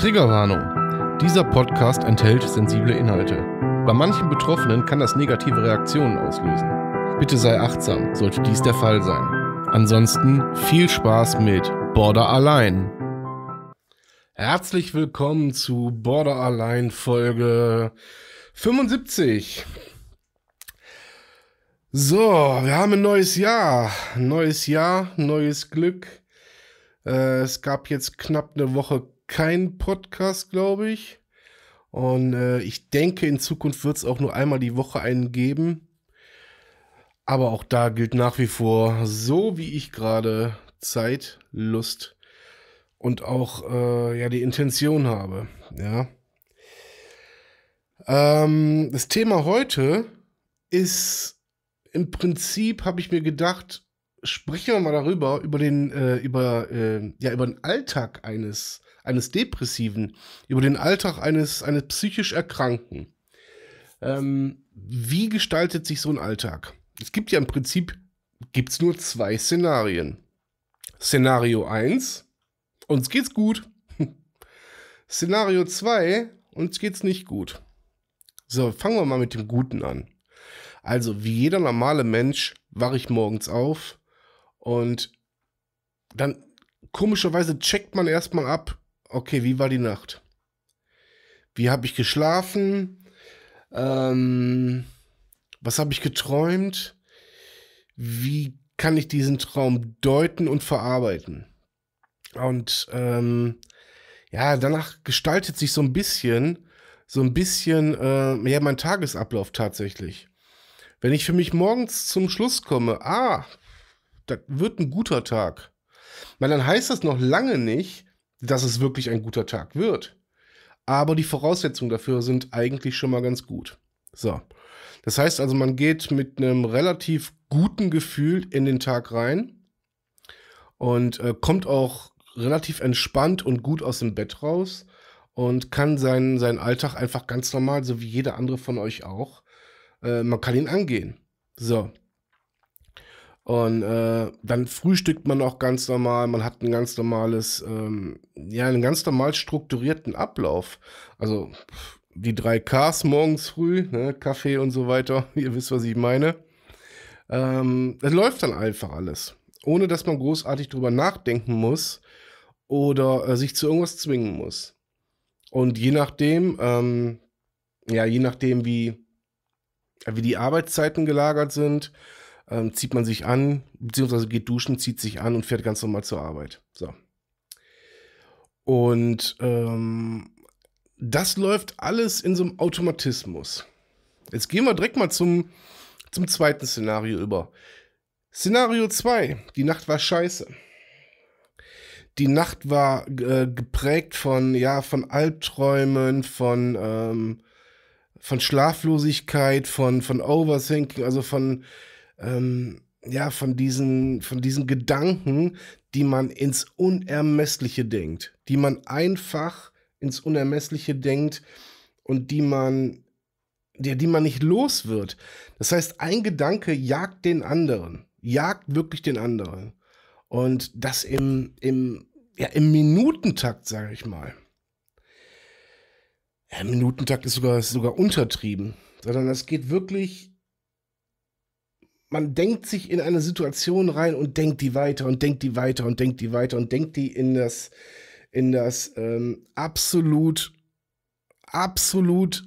Triggerwarnung. Dieser Podcast enthält sensible Inhalte. Bei manchen Betroffenen kann das negative Reaktionen auslösen. Bitte sei achtsam, sollte dies der Fall sein. Ansonsten viel Spaß mit Border Allein. Herzlich willkommen zu Border Allein Folge 75. So, wir haben ein neues Jahr. Neues Jahr, neues Glück. Äh, es gab jetzt knapp eine Woche kein Podcast, glaube ich. Und äh, ich denke, in Zukunft wird es auch nur einmal die Woche einen geben. Aber auch da gilt nach wie vor, so wie ich gerade Zeit, Lust und auch äh, ja die Intention habe. Ja. Ähm, das Thema heute ist im Prinzip habe ich mir gedacht, sprechen wir mal darüber über den äh, über äh, ja über den Alltag eines eines Depressiven, über den Alltag eines, eines psychisch Erkrankten. Ähm, wie gestaltet sich so ein Alltag? Es gibt ja im Prinzip gibt's nur zwei Szenarien. Szenario 1, uns geht's gut. Szenario 2, uns geht's nicht gut. So, fangen wir mal mit dem Guten an. Also, wie jeder normale Mensch, wache ich morgens auf und dann komischerweise checkt man erstmal ab, okay, wie war die Nacht? Wie habe ich geschlafen? Ähm, was habe ich geträumt? Wie kann ich diesen Traum deuten und verarbeiten? Und ähm, ja, danach gestaltet sich so ein bisschen, so ein bisschen, äh, ja, mein Tagesablauf tatsächlich. Wenn ich für mich morgens zum Schluss komme, ah, das wird ein guter Tag. Weil dann heißt das noch lange nicht, dass es wirklich ein guter Tag wird. Aber die Voraussetzungen dafür sind eigentlich schon mal ganz gut. So. Das heißt also, man geht mit einem relativ guten Gefühl in den Tag rein und äh, kommt auch relativ entspannt und gut aus dem Bett raus und kann seinen, seinen Alltag einfach ganz normal, so wie jeder andere von euch auch, äh, man kann ihn angehen. So. Und äh, dann frühstückt man auch ganz normal, man hat ein ganz normales, ähm, ja, einen ganz normal strukturierten Ablauf. Also die drei Ks morgens früh, ne, Kaffee und so weiter, ihr wisst, was ich meine. Ähm, läuft dann einfach alles. Ohne dass man großartig drüber nachdenken muss oder äh, sich zu irgendwas zwingen muss. Und je nachdem, ähm, ja, je nachdem, wie, wie die Arbeitszeiten gelagert sind, ähm, zieht man sich an, beziehungsweise geht duschen, zieht sich an und fährt ganz normal zur Arbeit. So. Und ähm, das läuft alles in so einem Automatismus. Jetzt gehen wir direkt mal zum, zum zweiten Szenario über. Szenario 2. Die Nacht war scheiße. Die Nacht war äh, geprägt von, ja, von Albträumen, von, ähm, von Schlaflosigkeit, von, von Overthinking, also von, ähm, ja, von diesen, von diesen Gedanken, die man ins Unermessliche denkt, die man einfach ins Unermessliche denkt und die man, die, die man nicht los wird. Das heißt, ein Gedanke jagt den anderen, jagt wirklich den anderen. Und das im, im, ja, im Minutentakt, sage ich mal. Ja, Minutentakt ist sogar, ist sogar untertrieben, sondern es geht wirklich man denkt sich in eine Situation rein und denkt die weiter und denkt die weiter und denkt die weiter und denkt die in das, in das ähm, absolut, absolut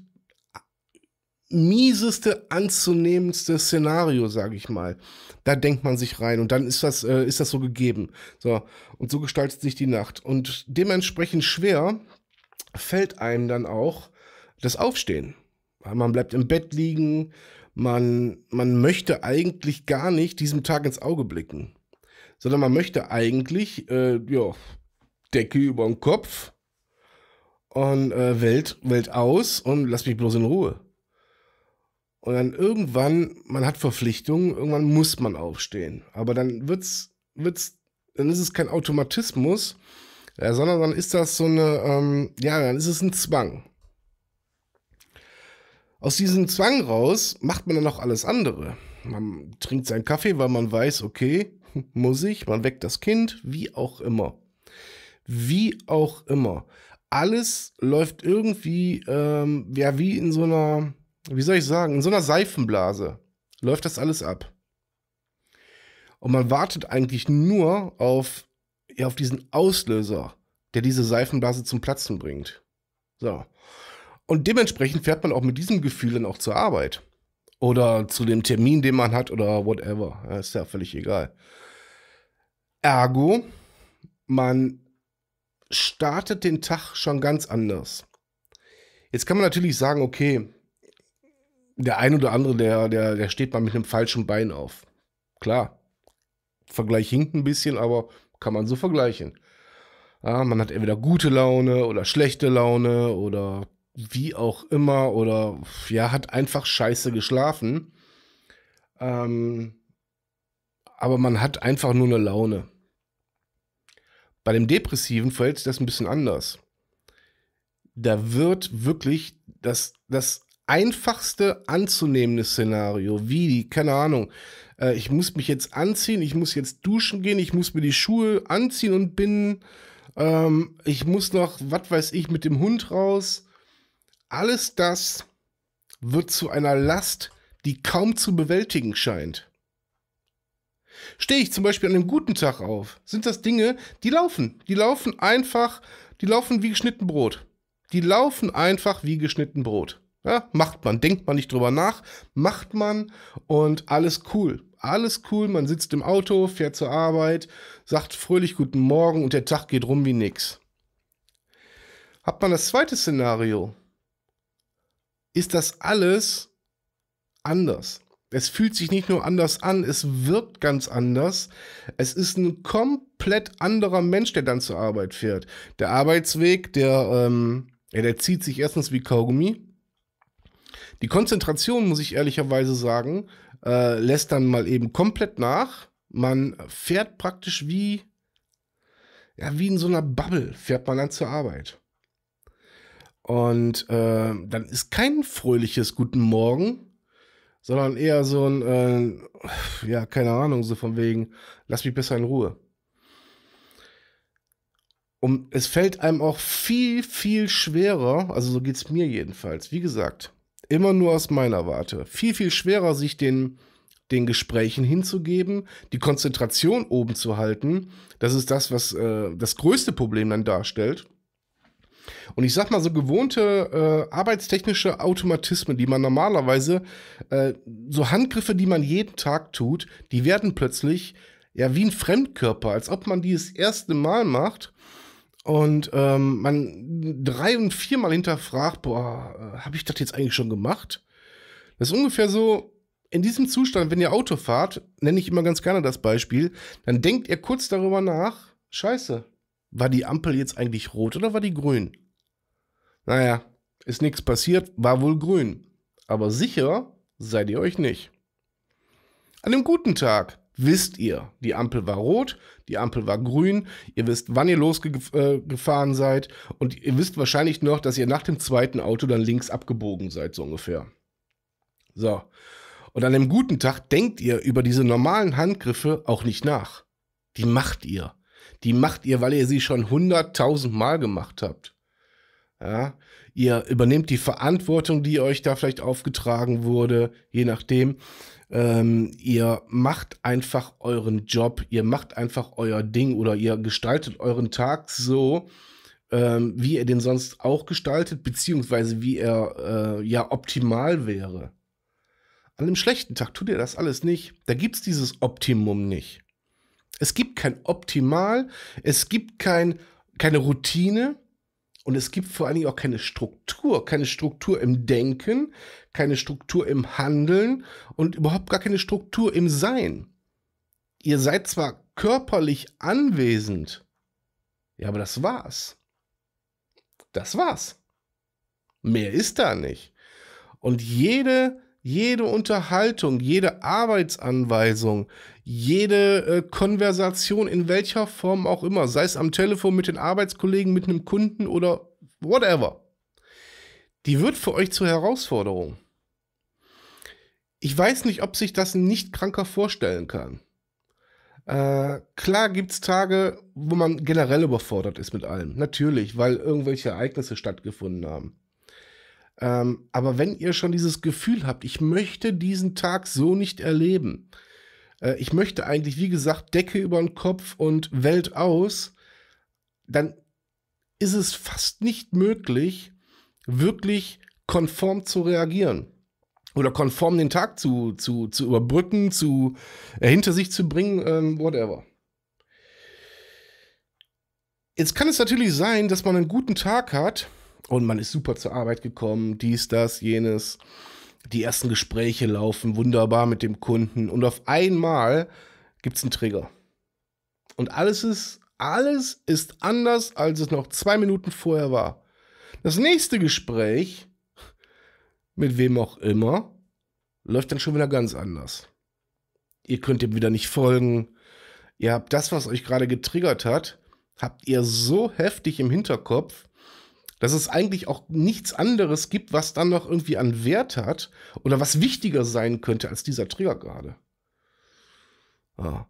mieseste, anzunehmendste Szenario, sage ich mal. Da denkt man sich rein und dann ist das, äh, ist das so gegeben. So, und so gestaltet sich die Nacht. Und dementsprechend schwer fällt einem dann auch das Aufstehen. Man bleibt im Bett liegen, man, man möchte eigentlich gar nicht diesem Tag ins Auge blicken, sondern man möchte eigentlich, äh, ja, Decke über den Kopf und äh, Welt, Welt aus und lass mich bloß in Ruhe. Und dann irgendwann, man hat Verpflichtungen, irgendwann muss man aufstehen. Aber dann wird's, wird's, dann ist es kein Automatismus, äh, sondern dann ist das so eine, ähm, ja, dann ist es ein Zwang. Aus diesem Zwang raus macht man dann auch alles andere. Man trinkt seinen Kaffee, weil man weiß, okay, muss ich, man weckt das Kind, wie auch immer. Wie auch immer. Alles läuft irgendwie, ähm, ja, wie in so einer, wie soll ich sagen, in so einer Seifenblase läuft das alles ab. Und man wartet eigentlich nur auf, ja, auf diesen Auslöser, der diese Seifenblase zum Platzen bringt. So. Und dementsprechend fährt man auch mit diesem Gefühl dann auch zur Arbeit. Oder zu dem Termin, den man hat, oder whatever. Das ist ja völlig egal. Ergo, man startet den Tag schon ganz anders. Jetzt kann man natürlich sagen, okay, der ein oder andere, der, der, der steht mal mit einem falschen Bein auf. Klar, Vergleich hinkt ein bisschen, aber kann man so vergleichen. Ja, man hat entweder gute Laune oder schlechte Laune oder wie auch immer oder ja, hat einfach scheiße geschlafen. Ähm, aber man hat einfach nur eine Laune. Bei dem Depressiven verhält sich das ein bisschen anders. Da wird wirklich das, das einfachste anzunehmende Szenario, wie die, keine Ahnung, äh, ich muss mich jetzt anziehen, ich muss jetzt duschen gehen, ich muss mir die Schuhe anziehen und binden, ähm, ich muss noch, was weiß ich, mit dem Hund raus, alles das wird zu einer Last, die kaum zu bewältigen scheint. Stehe ich zum Beispiel an einem guten Tag auf, sind das Dinge, die laufen. Die laufen einfach, die laufen wie geschnitten Brot. Die laufen einfach wie geschnitten Brot. Ja, macht man, denkt man nicht drüber nach, macht man und alles cool. Alles cool, man sitzt im Auto, fährt zur Arbeit, sagt fröhlich Guten Morgen und der Tag geht rum wie nix. Hat man das zweite Szenario, ist das alles anders. Es fühlt sich nicht nur anders an, es wirkt ganz anders. Es ist ein komplett anderer Mensch, der dann zur Arbeit fährt. Der Arbeitsweg, der, ähm, ja, der zieht sich erstens wie Kaugummi. Die Konzentration, muss ich ehrlicherweise sagen, äh, lässt dann mal eben komplett nach. Man fährt praktisch wie, ja, wie in so einer Bubble, fährt man dann zur Arbeit. Und äh, dann ist kein fröhliches Guten Morgen, sondern eher so ein, äh, ja, keine Ahnung, so von wegen, lass mich besser in Ruhe. Und es fällt einem auch viel, viel schwerer, also so geht es mir jedenfalls, wie gesagt, immer nur aus meiner Warte, viel, viel schwerer, sich den, den Gesprächen hinzugeben, die Konzentration oben zu halten. Das ist das, was äh, das größte Problem dann darstellt. Und ich sag mal, so gewohnte äh, arbeitstechnische Automatismen, die man normalerweise, äh, so Handgriffe, die man jeden Tag tut, die werden plötzlich ja wie ein Fremdkörper, als ob man die das erste Mal macht und ähm, man drei und viermal hinterfragt, boah, äh, habe ich das jetzt eigentlich schon gemacht? Das ist ungefähr so, in diesem Zustand, wenn ihr Auto fahrt, nenne ich immer ganz gerne das Beispiel, dann denkt ihr kurz darüber nach, scheiße, war die Ampel jetzt eigentlich rot oder war die grün? Naja, ist nichts passiert, war wohl grün. Aber sicher seid ihr euch nicht. An einem guten Tag wisst ihr, die Ampel war rot, die Ampel war grün, ihr wisst, wann ihr losgefahren äh, seid und ihr wisst wahrscheinlich noch, dass ihr nach dem zweiten Auto dann links abgebogen seid, so ungefähr. So. Und an einem guten Tag denkt ihr über diese normalen Handgriffe auch nicht nach. Die macht ihr die macht ihr, weil ihr sie schon hunderttausend Mal gemacht habt. Ja, ihr übernehmt die Verantwortung, die euch da vielleicht aufgetragen wurde, je nachdem. Ähm, ihr macht einfach euren Job, ihr macht einfach euer Ding oder ihr gestaltet euren Tag so, ähm, wie ihr den sonst auch gestaltet, beziehungsweise wie er äh, ja optimal wäre. An einem schlechten Tag tut ihr das alles nicht. Da gibt es dieses Optimum nicht. Es gibt kein Optimal, es gibt kein, keine Routine und es gibt vor allen Dingen auch keine Struktur. Keine Struktur im Denken, keine Struktur im Handeln und überhaupt gar keine Struktur im Sein. Ihr seid zwar körperlich anwesend, ja, aber das war's. Das war's. Mehr ist da nicht. Und jede jede Unterhaltung, jede Arbeitsanweisung, jede äh, Konversation in welcher Form auch immer, sei es am Telefon mit den Arbeitskollegen, mit einem Kunden oder whatever, die wird für euch zur Herausforderung. Ich weiß nicht, ob sich das ein Nichtkranker vorstellen kann. Äh, klar gibt es Tage, wo man generell überfordert ist mit allem. Natürlich, weil irgendwelche Ereignisse stattgefunden haben. Ähm, aber wenn ihr schon dieses Gefühl habt, ich möchte diesen Tag so nicht erleben, äh, ich möchte eigentlich, wie gesagt, Decke über den Kopf und Welt aus, dann ist es fast nicht möglich, wirklich konform zu reagieren oder konform den Tag zu, zu, zu überbrücken, zu äh, hinter sich zu bringen, ähm, whatever. Jetzt kann es natürlich sein, dass man einen guten Tag hat und man ist super zur Arbeit gekommen, dies, das, jenes. Die ersten Gespräche laufen wunderbar mit dem Kunden und auf einmal gibt es einen Trigger. Und alles ist, alles ist anders, als es noch zwei Minuten vorher war. Das nächste Gespräch, mit wem auch immer, läuft dann schon wieder ganz anders. Ihr könnt dem wieder nicht folgen. Ihr habt das, was euch gerade getriggert hat, habt ihr so heftig im Hinterkopf, dass es eigentlich auch nichts anderes gibt, was dann noch irgendwie an Wert hat oder was wichtiger sein könnte als dieser Trigger gerade. Ja. Ah.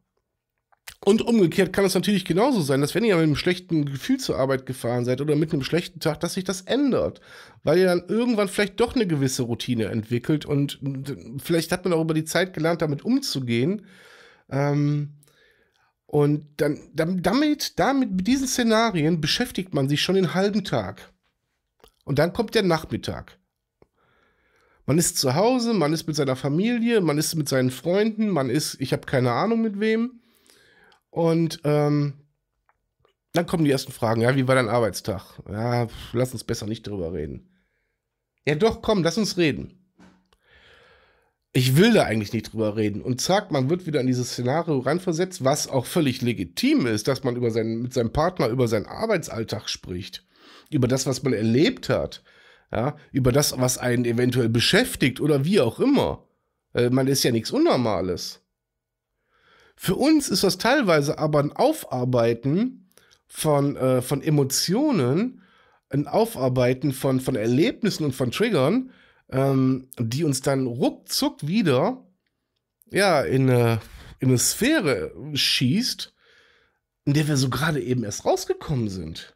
Und umgekehrt kann es natürlich genauso sein, dass wenn ihr mit einem schlechten Gefühl zur Arbeit gefahren seid oder mit einem schlechten Tag, dass sich das ändert, weil ihr dann irgendwann vielleicht doch eine gewisse Routine entwickelt und vielleicht hat man auch über die Zeit gelernt, damit umzugehen. Ähm, und dann, damit, damit, mit diesen Szenarien beschäftigt man sich schon den halben Tag. Und dann kommt der Nachmittag. Man ist zu Hause, man ist mit seiner Familie, man ist mit seinen Freunden, man ist, ich habe keine Ahnung mit wem. Und ähm, dann kommen die ersten Fragen. Ja, wie war dein Arbeitstag? Ja, lass uns besser nicht drüber reden. Ja, doch, komm, lass uns reden. Ich will da eigentlich nicht drüber reden. Und zack, man wird wieder in dieses Szenario reinversetzt, was auch völlig legitim ist, dass man über seinen, mit seinem Partner über seinen Arbeitsalltag spricht über das, was man erlebt hat, ja, über das, was einen eventuell beschäftigt oder wie auch immer. Äh, man ist ja nichts Unnormales. Für uns ist das teilweise aber ein Aufarbeiten von, äh, von Emotionen, ein Aufarbeiten von, von Erlebnissen und von Triggern, ähm, die uns dann ruckzuck wieder ja, in, eine, in eine Sphäre schießt, in der wir so gerade eben erst rausgekommen sind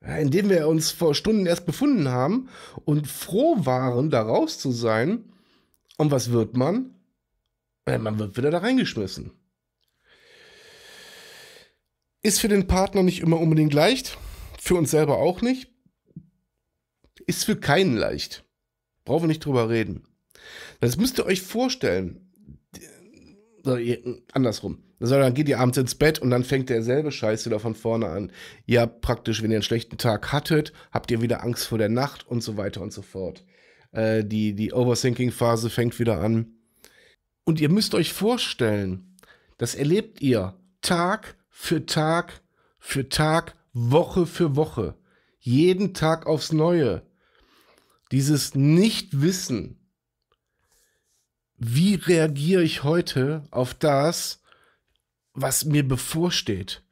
in dem wir uns vor Stunden erst befunden haben und froh waren, da raus zu sein. Und was wird man? Äh, man wird wieder da reingeschmissen. Ist für den Partner nicht immer unbedingt leicht, für uns selber auch nicht. Ist für keinen leicht. Brauchen wir nicht drüber reden. Das müsst ihr euch vorstellen andersrum. Also dann geht ihr abends ins Bett und dann fängt derselbe Scheiß wieder von vorne an. Ihr habt praktisch, wenn ihr einen schlechten Tag hattet, habt ihr wieder Angst vor der Nacht und so weiter und so fort. Äh, die die Overthinking-Phase fängt wieder an. Und ihr müsst euch vorstellen, das erlebt ihr Tag für Tag für Tag, Woche für Woche. Jeden Tag aufs Neue. Dieses Nichtwissen wie reagiere ich heute auf das, was mir bevorsteht?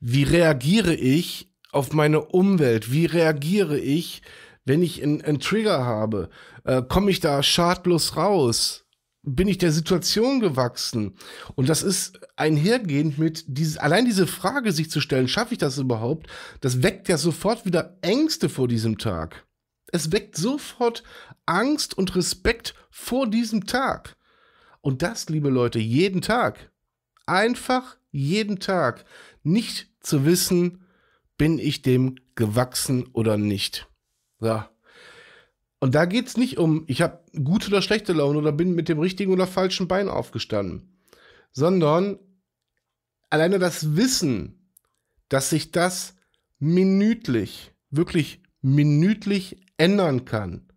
Wie reagiere ich auf meine Umwelt? Wie reagiere ich, wenn ich einen, einen Trigger habe? Äh, Komme ich da schadlos raus? Bin ich der Situation gewachsen? Und das ist einhergehend mit dieses, allein diese Frage sich zu stellen, schaffe ich das überhaupt? Das weckt ja sofort wieder Ängste vor diesem Tag. Es weckt sofort Angst und Respekt vor diesem Tag. Und das, liebe Leute, jeden Tag. Einfach jeden Tag. Nicht zu wissen, bin ich dem gewachsen oder nicht. Ja. Und da geht es nicht um, ich habe gute oder schlechte Laune oder bin mit dem richtigen oder falschen Bein aufgestanden, sondern alleine das Wissen, dass sich das minütlich, wirklich minütlich ändern kann.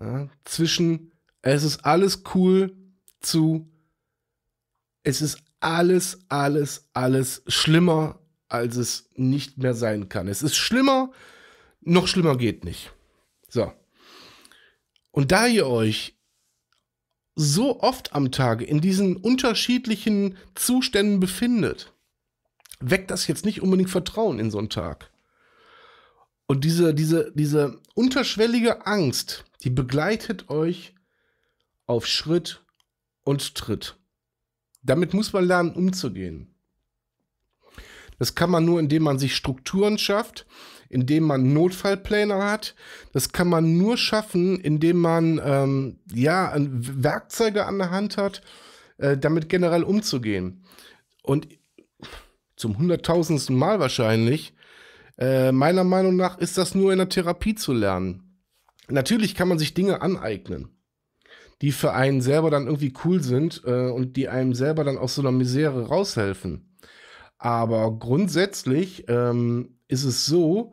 Ja, zwischen es ist alles cool zu es ist alles, alles, alles schlimmer, als es nicht mehr sein kann. Es ist schlimmer, noch schlimmer geht nicht. So. Und da ihr euch so oft am Tage in diesen unterschiedlichen Zuständen befindet, weckt das jetzt nicht unbedingt Vertrauen in so einen Tag. Und diese, diese, diese unterschwellige Angst, die begleitet euch auf Schritt und Tritt. Damit muss man lernen, umzugehen. Das kann man nur, indem man sich Strukturen schafft, indem man Notfallpläne hat. Das kann man nur schaffen, indem man ähm, ja Werkzeuge an der Hand hat, äh, damit generell umzugehen. Und zum hunderttausendsten Mal wahrscheinlich äh, meiner Meinung nach ist das nur in der Therapie zu lernen. Natürlich kann man sich Dinge aneignen, die für einen selber dann irgendwie cool sind äh, und die einem selber dann aus so einer Misere raushelfen. Aber grundsätzlich ähm, ist es so,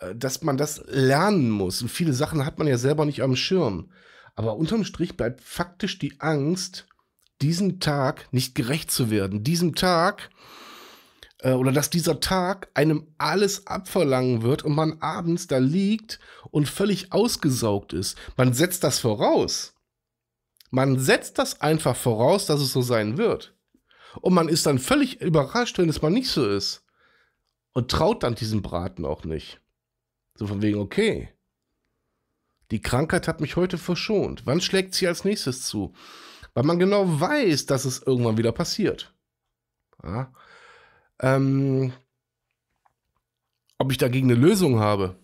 äh, dass man das lernen muss. Und viele Sachen hat man ja selber nicht am Schirm. Aber unterm Strich bleibt faktisch die Angst, diesem Tag nicht gerecht zu werden. Diesem Tag, äh, oder dass dieser Tag einem alles abverlangen wird und man abends da liegt und völlig ausgesaugt ist. Man setzt das voraus. Man setzt das einfach voraus, dass es so sein wird. Und man ist dann völlig überrascht, wenn es mal nicht so ist. Und traut dann diesem Braten auch nicht. So von wegen, okay. Die Krankheit hat mich heute verschont. Wann schlägt sie als nächstes zu? Weil man genau weiß, dass es irgendwann wieder passiert. Ja? Ähm, ob ich dagegen eine Lösung habe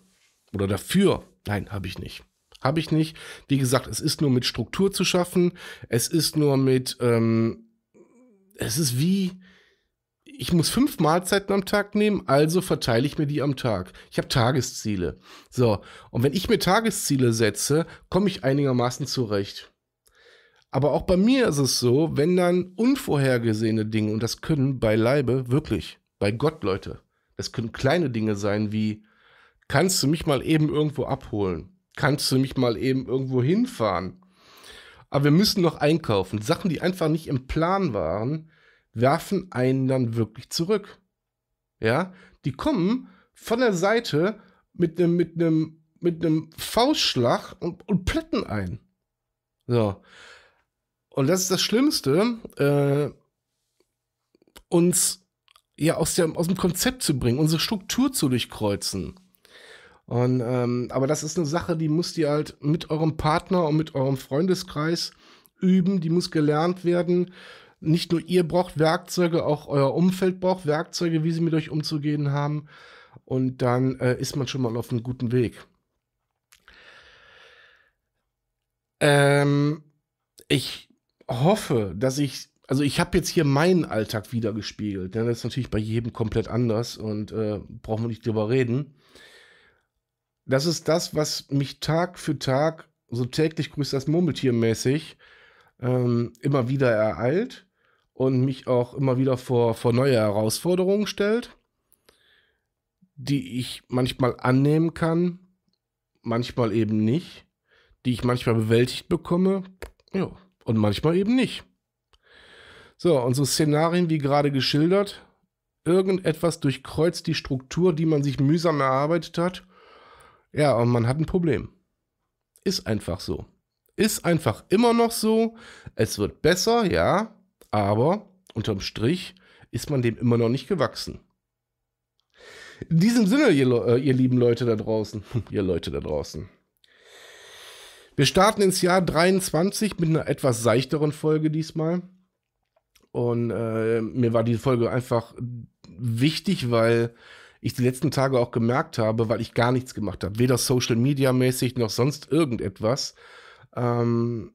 oder dafür, nein, habe ich nicht. Habe ich nicht. Wie gesagt, es ist nur mit Struktur zu schaffen. Es ist nur mit, ähm, es ist wie, ich muss fünf Mahlzeiten am Tag nehmen, also verteile ich mir die am Tag. Ich habe Tagesziele. So, und wenn ich mir Tagesziele setze, komme ich einigermaßen zurecht. Aber auch bei mir ist es so, wenn dann unvorhergesehene Dinge, und das können beileibe wirklich, bei Gott, Leute, das können kleine Dinge sein wie, kannst du mich mal eben irgendwo abholen? Kannst du mich mal eben irgendwo hinfahren? Aber wir müssen noch einkaufen. Sachen, die einfach nicht im Plan waren, werfen einen dann wirklich zurück. Ja, die kommen von der Seite mit einem mit mit Faustschlag und, und plätten ein. So. Und das ist das Schlimmste, äh, uns ja aus, der, aus dem Konzept zu bringen, unsere Struktur zu durchkreuzen. Und, ähm, aber das ist eine Sache, die müsst ihr halt mit eurem Partner und mit eurem Freundeskreis üben, die muss gelernt werden. Nicht nur ihr braucht Werkzeuge, auch euer Umfeld braucht Werkzeuge, wie sie mit euch umzugehen haben. Und dann äh, ist man schon mal auf einem guten Weg. Ähm, ich hoffe, dass ich, also ich habe jetzt hier meinen Alltag wiedergespiegelt. gespiegelt. Ne? Das ist natürlich bei jedem komplett anders und äh, brauchen wir nicht drüber reden. Das ist das, was mich Tag für Tag, so täglich grüßt das Murmeltier mäßig, ähm, immer wieder ereilt und mich auch immer wieder vor, vor neue Herausforderungen stellt, die ich manchmal annehmen kann, manchmal eben nicht, die ich manchmal bewältigt bekomme. Ja, und manchmal eben nicht. So, und so Szenarien wie gerade geschildert, irgendetwas durchkreuzt die Struktur, die man sich mühsam erarbeitet hat. Ja, und man hat ein Problem. Ist einfach so. Ist einfach immer noch so. Es wird besser, ja, aber unterm Strich ist man dem immer noch nicht gewachsen. In diesem Sinne, ihr, äh, ihr lieben Leute da draußen, ihr Leute da draußen, wir starten ins Jahr 23 mit einer etwas seichteren Folge diesmal. Und äh, mir war diese Folge einfach wichtig, weil ich die letzten Tage auch gemerkt habe, weil ich gar nichts gemacht habe. Weder Social Media mäßig noch sonst irgendetwas. Ähm,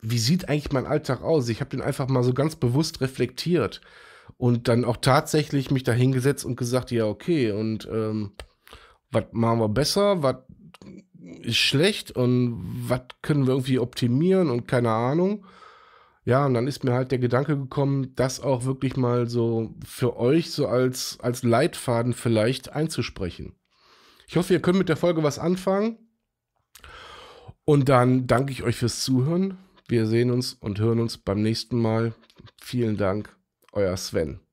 wie sieht eigentlich mein Alltag aus? Ich habe den einfach mal so ganz bewusst reflektiert und dann auch tatsächlich mich dahingesetzt und gesagt, ja, okay, und ähm, was machen wir besser? Was ist schlecht und was können wir irgendwie optimieren und keine Ahnung. Ja, und dann ist mir halt der Gedanke gekommen, das auch wirklich mal so für euch so als, als Leitfaden vielleicht einzusprechen. Ich hoffe, ihr könnt mit der Folge was anfangen. Und dann danke ich euch fürs Zuhören. Wir sehen uns und hören uns beim nächsten Mal. Vielen Dank, euer Sven.